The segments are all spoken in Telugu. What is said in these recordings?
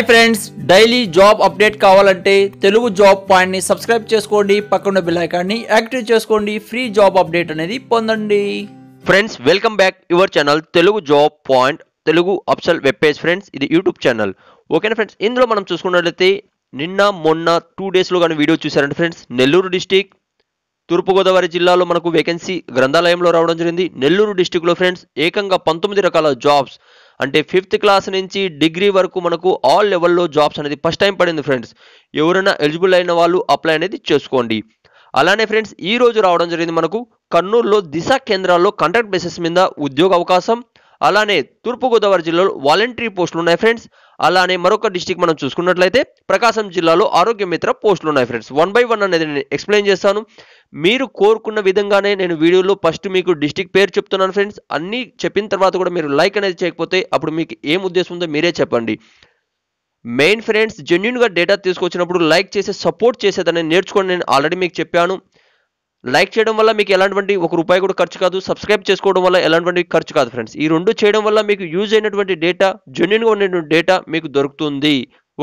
hi friends daily job update కావాలంటే తెలుగు జాబ్ పాయింట్ని సబ్స్క్రైబ్ చేసుకోండి పక్కన బిల్ ఐకాన్ని యాక్టివ్ చేసుకోండి ఫ్రీ జాబ్ అప్డేట్ అనేది పొందండి friends welcome back your channel Telugu job point Telugu official web page friends ఇది యూట్యూబ్ ఛానల్ ఓకేనా ఫ్రెండ్స్ ఇందులో మనం చూసుకున్నట్లయితే నిన్న మొన్న టూ డేస్లో కానీ వీడియో చూసారంటే ఫ్రెండ్స్ నెల్లూరు డిస్టిక్ తూర్పుగోదావరి జిల్లాలో మనకు వేకెన్సీ గ్రంథాలయంలో రావడం జరిగింది నెల్లూరు డిస్టిక్లో ఫ్రెండ్స్ ఏకంగా పంతొమ్మిది రకాల జాబ్స్ అంటే ఫిఫ్త్ క్లాస్ నుంచి డిగ్రీ వరకు మనకు ఆల్ లెవెల్లో జాబ్స్ అనేది ఫస్ట్ టైం పడింది ఫ్రెండ్స్ ఎవరైనా ఎలిజిబుల్ అయిన వాళ్ళు అప్లై అనేది చేసుకోండి అలానే ఫ్రెండ్స్ ఈ రోజు రావడం జరిగింది మనకు కర్నూలులో దిశ కేంద్రాల్లో కాంట్రాక్ట్ బేసిస్ మీద ఉద్యోగ అవకాశం అలానే తూర్పుగోదావరి జిల్లాలో వాలంటరీ పోస్టులు ఉన్నాయి ఫ్రెండ్స్ అలానే మరొక డిస్టిక్ మనం చూసుకున్నట్లయితే ప్రకాశం జిల్లాలో ఆరోగ్య మిత్ర పోస్టులు ఉన్నాయి ఫ్రెండ్స్ వన్ బై వన్ అనేది నేను ఎక్స్ప్లెయిన్ చేస్తాను మీరు కోరుకున్న విధంగానే నేను వీడియోలో ఫస్ట్ మీకు డిస్టిక్ పేరు చెప్తున్నాను ఫ్రెండ్స్ అన్నీ చెప్పిన తర్వాత కూడా మీరు లైక్ అనేది చేయకపోతే అప్పుడు మీకు ఏం ఉద్దేశం ఉందో మీరే చెప్పండి మెయిన్ ఫ్రెండ్స్ జెన్యున్గా డేటా తీసుకొచ్చినప్పుడు లైక్ చేసి సపోర్ట్ చేసేదని నేర్చుకొని నేను ఆల్రెడీ మీకు చెప్పాను లైక్ చేయడం వల్ల మీకు ఎలాంటి ఒక రూపాయి కూడా ఖర్చు కాదు సబ్స్క్రైబ్ చేసుకోవడం వల్ల ఎలాంటి ఖర్చు కాదు ఫ్రెండ్స్ ఈ రెండు చేయడం వల్ల మీకు యూజ్ అయినటువంటి డేటా జెన్యున్గా ఉన్నటువంటి డేటా మీకు దొరుకుతుంది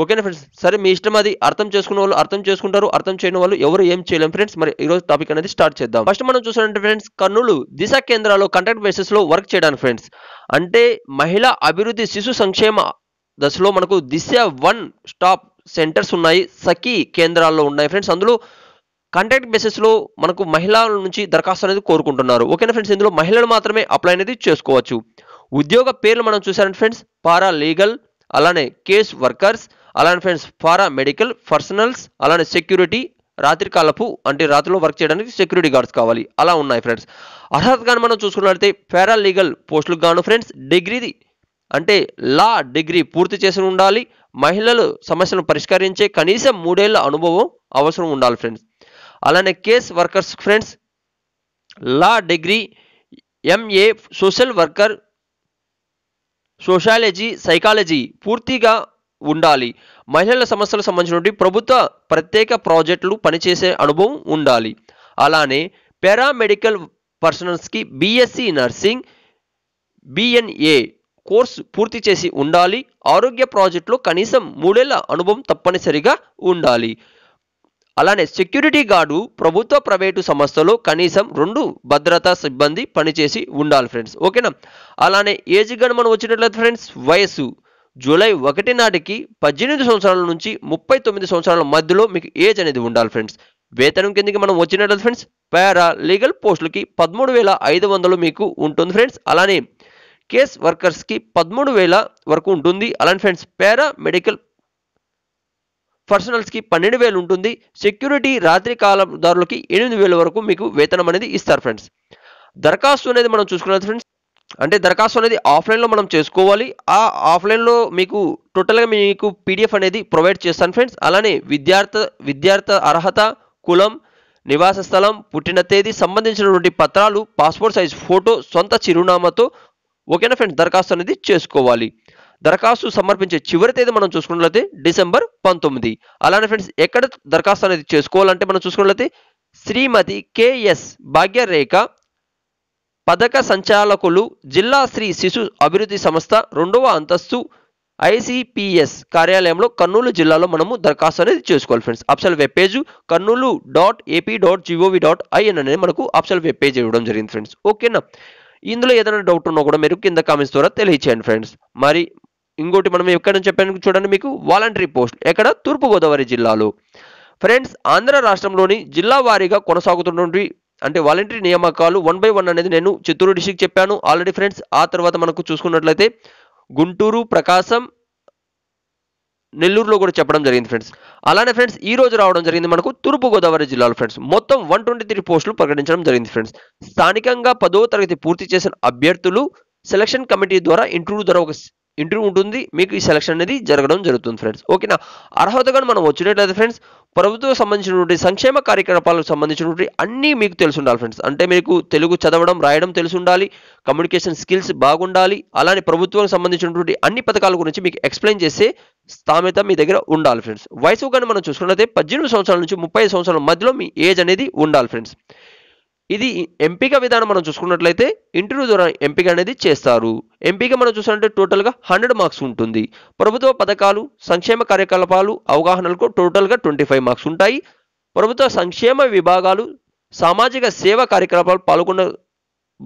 ఓకేనా ఫ్రెండ్స్ సరే మీ ఇష్టం అది అర్థం చేసుకున్న వాళ్ళు అర్థం చేసుకుంటారు అర్థం చేయని వాళ్ళు ఎవరు ఏం చేయలేం ఫ్రెండ్స్ మరి ఈ రోజు టాపిక్ అనేది స్టార్ట్ చేద్దాం ఫస్ట్ మనం చూసినట్టు ఫ్రెండ్స్ కర్నూలు దిశ కేంద్రాల్లో కంటాక్ట్ బేసిస్ లో వర్క్ చేయడానికి ఫ్రెండ్స్ అంటే మహిళా అభివృద్ధి శిశు సంక్షేమ దశలో మనకు దిశ వన్ స్టాప్ సెంటర్స్ ఉన్నాయి సఖీ కేంద్రాల్లో ఉన్నాయి ఫ్రెండ్స్ అందులో కాంట్రాక్ట్ బేసిస్లో మనకు మహిళల నుంచి దరఖాస్తు అనేది కోరుకుంటున్నారు ఓకేనా ఫ్రెండ్స్ ఇందులో మహిళలు మాత్రమే అప్లై అనేది చేసుకోవచ్చు ఉద్యోగ పేర్లు మనం చూసారంటే ఫ్రెండ్స్ పారా లీగల్ అలానే కేస్ వర్కర్స్ అలానే ఫ్రెండ్స్ పారా మెడికల్ పర్సనల్స్ అలానే సెక్యూరిటీ రాత్రికాలపు అంటే రాత్రిలో వర్క్ చేయడానికి సెక్యూరిటీ గార్డ్స్ కావాలి అలా ఉన్నాయి ఫ్రెండ్స్ అర్హత కానీ మనం చూసుకున్నట్లయితే పారా లీగల్ పోస్టులకు గాను ఫ్రెండ్స్ డిగ్రీది అంటే లా డిగ్రీ పూర్తి చేసి ఉండాలి మహిళలు సమస్యలను పరిష్కరించే కనీసం మూడేళ్ల అనుభవం అవసరం ఉండాలి ఫ్రెండ్స్ అలానే case workers friends law degree MA social worker sociology psychology పూర్తిగా ఉండాలి మహిళల సమస్యలకు సంబంధించినటువంటి ప్రభుత్వ ప్రత్యేక ప్రాజెక్టులు పనిచేసే అనుభవం ఉండాలి అలానే పారామెడికల్ పర్సనల్స్కి బీఎస్సీ నర్సింగ్ బిఎన్ఏ కోర్సు పూర్తి చేసి ఉండాలి ఆరోగ్య ప్రాజెక్టులో కనీసం మూడేళ్ల అనుభవం తప్పనిసరిగా ఉండాలి అలానే సెక్యూరిటీ గార్డు ప్రభుత్వ ప్రైవేటు సంస్థలో కనీసం రెండు భద్రతా సిబ్బంది పనిచేసి ఉండాలి ఫ్రెండ్స్ ఓకేనా అలానే ఏజ్ గన్ మనం వచ్చినట్లయితే ఫ్రెండ్స్ వయసు జూలై ఒకటి నాటికి పద్దెనిమిది సంవత్సరాల నుంచి ముప్పై తొమ్మిది సంవత్సరాల మధ్యలో మీకు ఏజ్ అనేది ఉండాలి ఫ్రెండ్స్ వేతనం కిందకి మనం వచ్చినట్లయితే ఫ్రెండ్స్ పారా లీగల్ పోస్టులకి పదమూడు వేల ఐదు వందలు మీకు ఉంటుంది ఫ్రెండ్స్ అలానే కేస్ వర్కర్స్కి పదమూడు వేల వరకు ఉంటుంది అలానే ఫ్రెండ్స్ పారా మెడికల్ పర్సనల్స్కి పన్నెండు వేలు ఉంటుంది సెక్యూరిటీ రాత్రి కాలం దారులకి ఎనిమిది వేల వరకు మీకు వేతనం అనేది ఇస్తారు ఫ్రెండ్స్ దరఖాస్తు అనేది మనం చూసుకున్నది ఫ్రెండ్స్ అంటే దరఖాస్తు అనేది ఆఫ్లైన్లో మనం చేసుకోవాలి ఆ ఆఫ్లైన్లో మీకు టోటల్గా మీకు పీడిఎఫ్ అనేది ప్రొవైడ్ చేస్తాను ఫ్రెండ్స్ అలానే విద్యార్థ విద్యార్థ అర్హత కులం నివాస స్థలం పుట్టిన తేదీ సంబంధించినటువంటి పత్రాలు పాస్పోర్ట్ సైజ్ ఫోటో సొంత చిరునామాతో ఓకేనా ఫ్రెండ్స్ దరఖాస్తు అనేది చేసుకోవాలి దరఖాస్తు సమర్పించే చివరి తేదీ మనం చూసుకున్నట్లయితే డిసెంబర్ పంతొమ్మిది అలానే ఫ్రెండ్స్ ఎక్కడ దరఖాస్తు అనేది చేసుకోవాలంటే మనం చూసుకున్నట్లయితే శ్రీమతి కేఎస్ భాగ్యరేఖ పథక సంచాలకులు జిల్లా శ్రీ శిశు అభివృద్ధి సంస్థ రెండవ అంతస్తు ఐసిపిఎస్ కార్యాలయంలో కర్నూలు జిల్లాలో మనము దరఖాస్తు అనేది చేసుకోవాలి friends official web page Kurnool dot AP dot GOV dot IN అనేది మనకు అప్సల్ వెబ్ పేజ్ ఇవ్వడం జరిగింది ఫ్రెండ్స్ ఓకేనా ఇందులో ఏదైనా డౌట్ ఉన్నా కూడా మీరు కింద కామెంట్స్ ద్వారా తెలియచేయండి ఫ్రెండ్స్ మరి ఇంకోటి మనం ఎక్కడ నుంచి చెప్పాను చూడండి మీకు వాలంటరీ పోస్ట్ ఎక్కడ తూర్పుగోదావరి జిల్లాలో ఫ్రెండ్స్ ఆంధ్ర రాష్ట్రంలోని జిల్లా వారీగా కొనసాగుతున్నటువంటి అంటే వాలంటరీ నియామకాలు వన్ బై వన్ అనేది నేను చిత్తూరు డిస్టిక్ చెప్పాను ఆల్రెడీ ఫ్రెండ్స్ ఆ తర్వాత మనకు చూసుకున్నట్లయితే గుంటూరు ప్రకాశం నెల్లూరులో కూడా చెప్పడం జరిగింది ఫ్రెండ్స్ అలానే ఫ్రెండ్స్ ఈ రోజు రావడం జరిగింది మనకు తూర్పుగోదావరి జిల్లాలో ఫ్రెండ్స్ మొత్తం వన్ ట్వంటీ త్రీ పోస్టులు ప్రకటించడం జరిగింది ఫ్రెండ్స్ స్థానికంగా పదో తరగతి పూర్తి చేసిన అభ్యర్థులు సెలక్షన్ కమిటీ ద్వారా ఇంటర్వ్యూ ద్వారా ఒక ఇంటర్వ్యూ ఉంటుంది మీకు ఈ సెలక్షన్ అనేది జరగడం జరుగుతుంది ఫ్రెండ్స్ ఓకేనా అర్హతగా మనం వచ్చినట్లయితే ఫ్రెండ్స్ ప్రభుత్వం సంబంధించినటువంటి సంక్షేమ కార్యకలాపాలకు సంబంధించినటువంటి అన్నీ మీకు తెలుసుండాలి ఉండాలి ఫ్రెండ్స్ అంటే మీకు తెలుగు చదవడం రాయడం తెలిసి ఉండాలి కమ్యూనికేషన్ స్కిల్స్ బాగుండాలి అలానే ప్రభుత్వానికి సంబంధించినటువంటి అన్ని పథకాల గురించి మీకు ఎక్స్ప్లెయిన్ చేసే స్థామిత మీ దగ్గర ఉండాలి ఫ్రెండ్స్ వయసు కానీ మనం చూసుకున్నట్లయితే పద్దెనిమిది సంవత్సరాల నుంచి ముప్పై సంవత్సరాల మధ్యలో మీ ఏజ్ అనేది ఉండాలి ఫ్రెండ్స్ ఇది ఎంపిక విధానం మనం చూసుకున్నట్లయితే ఇంటర్వ్యూ ద్వారా ఎంపిక అనేది చేస్తారు ఎంపిక మనం చూసినట్టే టోటల్గా హండ్రెడ్ మార్క్స్ ఉంటుంది ప్రభుత్వ పథకాలు సంక్షేమ కార్యకలాపాలు అవగాహనలకు టోటల్గా ట్వంటీ ఫైవ్ మార్క్స్ ఉంటాయి ప్రభుత్వ సంక్షేమ విభాగాలు సామాజిక సేవ కార్యకలాపాలు పాల్గొన్న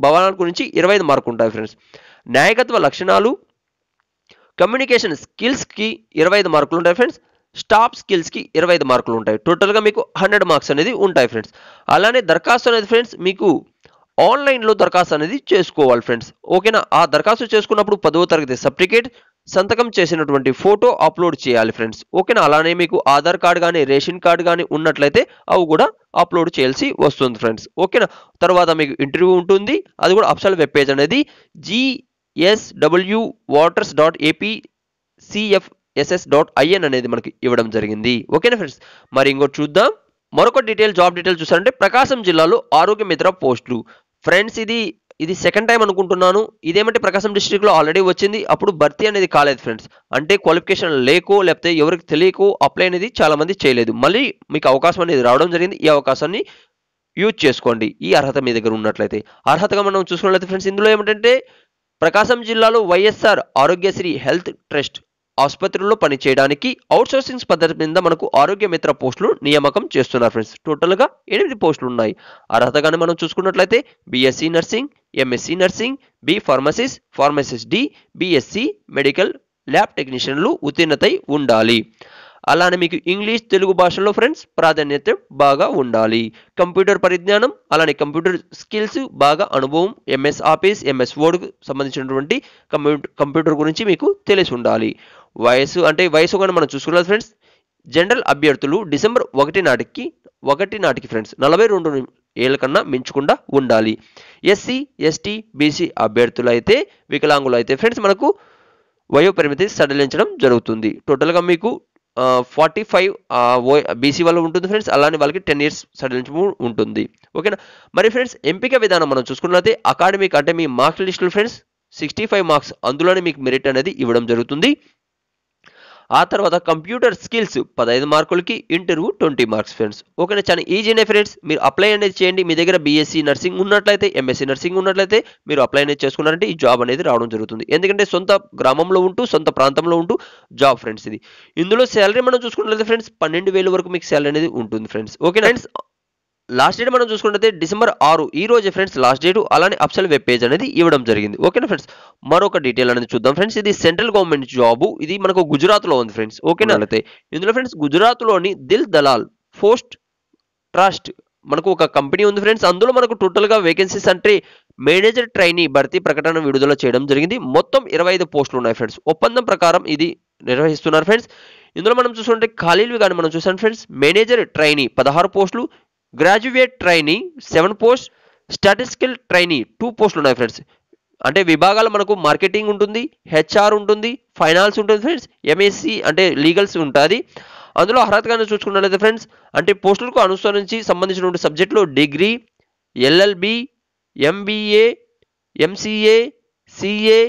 భవనాల గురించి ఇరవై ఐదు మార్కులు ఉంటాయి ఫ్రెండ్స్ నాయకత్వ లక్షణాలు కమ్యూనికేషన్ స్కిల్స్కి ఇరవై ఐదు మార్కులు ఉంటాయి ఫ్రెండ్స్ స్టాప్ స్కిల్స్కి ఇరవై ఐదు మార్కులు ఉంటాయి టోటల్గా మీకు హండ్రెడ్ మార్క్స్ అనేది ఉంటాయి ఫ్రెండ్స్ అలానే దరఖాస్తు అనేది ఫ్రెండ్స్ మీకు ఆన్లైన్లో దరఖాస్తు అనేది చేసుకోవాలి ఫ్రెండ్స్ ఓకేనా ఆ దరఖాస్తు చేసుకున్నప్పుడు పదవ తరగతి సర్టిఫికేట్ సంతకం చేసినటువంటి ఫోటో అప్లోడ్ చేయాలి ఫ్రెండ్స్ ఓకేనా అలానే మీకు ఆధార్ కార్డ్ కానీ రేషన్ కార్డ్ కానీ ఉన్నట్లయితే అవి కూడా అప్లోడ్ చేయాల్సి వస్తుంది ఫ్రెండ్స్ ఓకేనా తర్వాత మీకు ఇంటర్వ్యూ ఉంటుంది అది కూడా అప్సల్ వెబ్ పేజ్ అనేది GSW waters dot AP CF SS dot IN అనేది మనకి ఇవ్వడం జరిగింది ఓకేనా ఫ్రెండ్స్ మరి ఇంకోటి చూద్దాం మరొక డీటెయిల్ జాబ్ డీటెయిల్ చూసారంటే ప్రకాశం జిల్లాలో ఆరోగ్య మిత్ర పోస్టులు ఫ్రెండ్స్ ఇది ఇది సెకండ్ టైం అనుకుంటున్నాను ఇదేమంటే ప్రకాశం డిస్టిక్లో ఆల్రెడీ వచ్చింది అప్పుడు భర్తీ అనేది కాలేదు ఫ్రెండ్స్ అంటే క్వాలిఫికేషన్ లేకో లేకపోతే ఎవరికి తెలియకో అప్లై అనేది చాలామంది చేయలేదు మళ్ళీ మీకు అవకాశం అనేది రావడం జరిగింది ఈ అవకాశాన్ని యూజ్ చేసుకోండి ఈ అర్హత మీ దగ్గర ఉన్నట్లయితే అర్హతగా మనం చూసుకున్నట్లయితే ఫ్రెండ్స్ ఇందులో ఏమిటంటే ప్రకాశం జిల్లాలో వైఎస్ఆర్ ఆరోగ్యశ్రీ హెల్త్ ట్రస్ట్ ఆసుపత్రుల్లో పనిచేయడానికి అవుట్ సోర్సింగ్ పద్ధతి మీద మనకు ఆరోగ్య మిత్ర పోస్టులు నియామకం చేస్తున్నారు ఫ్రెండ్స్ టోటల్గా ఎనిమిది పోస్టులు ఉన్నాయి అర్హతగానే మనం చూసుకున్నట్లయితే BSc nursing MSc nursing B pharmacist pharmacist D BSc medical lab టెక్నీషియన్లు ఉత్తీర్ణతై ఉండాలి అలానే మీకు ఇంగ్లీష్ తెలుగు భాషల్లో ఫ్రెండ్స్ ప్రాధాన్యత బాగా ఉండాలి కంప్యూటర్ పరిజ్ఞానం అలానే కంప్యూటర్ స్కిల్స్ బాగా అనుభవం ఎంఎస్ ఆఫీస్ ఎంఎస్ వర్డ్కు సంబంధించినటువంటి కంప్యూటర్ గురించి మీకు తెలిసి ఉండాలి వయసు అంటే వయసు కూడా మనం చూసుకున్నాం ఫ్రెండ్స్ జనరల్ అభ్యర్థులు డిసెంబర్ ఒకటి నాటికి ఒకటి నాటికి ఫ్రెండ్స్ నలభై రెండు ఏళ్ళ కన్నా మించకుండా ఉండాలి ఎస్సీ ఎస్టీ బీసీ అభ్యర్థులు అయితే వికలాంగులు అయితే ఫ్రెండ్స్ మనకు వయో పరిమితి సడలించడం జరుగుతుంది టోటల్గా మీకు ఫార్టీ ఫైవ్ బీసీ వాళ్ళు ఉంటుంది ఫ్రెండ్స్ అలానే వాళ్ళకి టెన్ ఇయర్స్ సడలించడం ఉంటుంది ఓకేనా మరి ఫ్రెండ్స్ ఎంపిక విధానం మనం చూసుకున్నట్లయితే అకాడమిక్ అంటే మీ మార్క్స్ లిస్టులు ఫ్రెండ్స్ సిక్స్టీ ఫైవ్ మార్క్స్ అందులోనే మీకు మెరిట్ అనేది ఇవ్వడం జరుగుతుంది ఆ తర్వాత కంప్యూటర్ స్కిల్స్ పదహైదు మార్కులకి ఇంటర్వ్యూ ట్వంటీ మార్క్స్ ఫ్రెండ్స్ ఓకేనా చాలా ఈజీనే ఫ్రెండ్స్ మీరు అప్లై అనేది చేయండి మీ దగ్గర బీఎస్సీ e నర్సింగ్ ఉన్నట్లయితే ఎంఎస్సీ e నర్సింగ్ ఉన్నట్లయితే మీరు అప్లై అనేది చేసుకున్నారంటే ఈ జాబ్ అనేది రావడం జరుగుతుంది ఎందుకంటే సొంత గ్రామంలో ఉంటూ సొంత ప్రాంతంలో ఉంటూ జాబ్ ఫ్రెండ్స్ ఇది ఇందులో శాలరీ మనం చూసుకున్నట్లయితే ఫ్రెండ్స్ పన్నెండు వేలు వరకు మీకు శాలరీ అనేది ఉంటుంది friends okay friends last date మనం చూసుకుంటే డిసెంబర్ ఆరు ఈ రోజు ఫ్రెండ్స్ లాస్ట్ డేట్ అలానే అప్సల్ వెబ్ పేజ్ అనేది ఇవ్వడం జరిగింది ఓకేనా ఫ్రెండ్స్ మరొక డీటెయిల్ అనేది చూద్దాం ఫ్రెండ్స్ ఇది సెంట్రల్ గవర్నమెంట్ జాబ్ ఇది మనకు గుజరాత్లో ఉంది ఫ్రెండ్స్ ఓకేనా అయితే ఇందులో ఫ్రెండ్స్ గుజరాత్లోని దిల్ దలాల్ పోస్ట్ ట్రస్ట్ మనకు ఒక కంపెనీ ఉంది ఫ్రెండ్స్ అందులో మనకు టోటల్గా వేకెన్సీస్ అంటే మేనేజర్ ట్రైనీ భర్తీ ప్రకటన విడుదల చేయడం జరిగింది మొత్తం ఇరవై ఐదు పోస్టులు ఉన్నాయి ఫ్రెండ్స్ ఒప్పందం ప్రకారం ఇది నిర్వహిస్తున్నారు ఫ్రెండ్స్ ఇందులో మనం చూసుకుంటే ఖాళీలు కానీ మనం చూసాం ఫ్రెండ్స్ మేనేజర్ ట్రైనీ పదహారు పోస్టులు graduate trainee seven post statistical trainee two పోస్టులు ఉన్నాయి ఫ్రెండ్స్ అంటే విభాగాలు మనకు మార్కెటింగ్ ఉంటుంది హెచ్ఆర్ ఉంటుంది ఫైనాన్స్ ఉంటుంది ఫ్రెండ్స్ ఎంఎస్సి అంటే లీగల్స్ ఉంటుంది అందులో అర్హత చూసుకున్నట్లయితే ఫ్రెండ్స్ అంటే పోస్టులకు అనుసరించి సంబంధించినటువంటి సబ్జెక్టులు degree LLB MBA MCA CA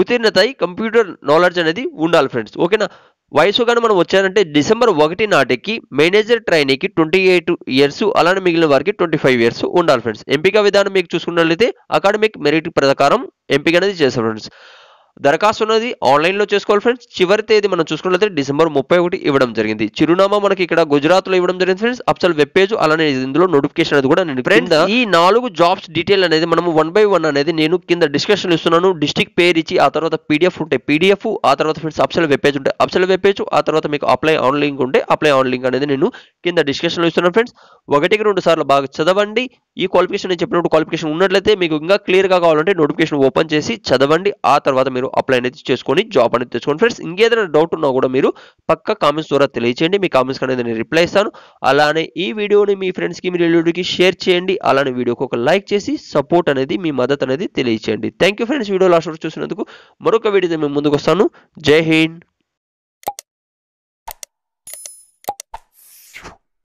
ఉత్తీర్ణత కంప్యూటర్ నాలెడ్జ్ అనేది ఉండాలి ఫ్రెండ్స్ ఓకేనా వయసు కానీ మనం వచ్చారంటే డిసెంబర్ ఒకటి నాటికి మేనేజర్ ట్రైనీకి ట్వంటీ ఎయిట్ ఇయర్స్ అలానే మిగిలిన వారికి ట్వంటీ ఫైవ్ ఇయర్స్ ఉండాలి ఫ్రెండ్స్ ఎంపిక విధానం మీకు చూసుకున్నట్లయితే అకాడమిక్ మెరిట్ ప్రకారం ఎంపిక అనేది చేస్తారు ఫ్రెండ్స్ దరఖాస్తు ఉన్నది ఆన్లైన్లో చేసుకోవాలి ఫ్రెండ్స్ చివరి తేదీ మనం చూసుకున్నట్లయితే డిసెంబర్ ముప్పై ఒకటి ఇవ్వడం జరిగింది చిరునామా మనకి ఇక్కడ గుజరాత్లో ఇవ్వడం జరిగింది ఫ్రెండ్స్ అప్సల్ వెబ్ పేజ్ అలానే ఇందులో నోటిఫికేషన్ అనేది కూడా నేను ఫ్రెండ్స్ ఈ నాలుగు జాబ్స్ డీటెయిల్ అనేది మనం వన్ బై వన్ అనేది నేను కింద డిస్క్రిప్షన్ ఇస్తున్నాను డిస్టిక్ పేరు ఇచ్చి ఆ తర్వాత పీడిఎఫ్ ఉంటే పీడిఎఫ్ ఆ తర్వాత ఫ్రెండ్స్ అప్సల్ వెబ్ పేజ్ ఉంటే అప్సల్ వెబ్ పేజ్ ఆ తర్వాత మీకు అప్లై ఆన్ లింక్ ఉంటే అప్లై ఆన్ లింక్ అనేది నేను కింద డిస్క్రిప్షన్లో ఇస్తున్నాను ఫ్రెండ్స్ ఒకటికి రెండు సార్లు బాగా చదవండి ఈ క్వాలిఫికేషన్ నేను చెప్పినట్టు క్వాలిఫికేషన్ ఉన్నట్లయితే మీకు ఇంకా క్లియర్గా కావాలంటే నోటిఫికేషన్ ఓపెన్ చేసి చదవండి ఆ తర్వాత మీరు అప్లై అనేది చేసుకొని జాబ్ అనేది తెచ్చుకోండి ఫ్రెండ్స్ ఇంకేదైనా డౌట్ ఉన్నా కూడా మీరు పక్క కామెంట్స్ ద్వారా తెలియచేయండి మీ కామెంట్స్ అనేది నేను రిప్లై ఇస్తాను అలానే ఈ వీడియోని మీ ఫ్రెండ్స్కి మీ రిలేటివ్కి షేర్ చేయండి అలానే వీడియోకి ఒక లైక్ చేసి సపోర్ట్ అనేది మీ మద్దతు అనేది తెలియచేయండి thank you friends video last వరకు చూసినందుకు మరొక వీడియో మేము ముందుకు వస్తాను జై హింద్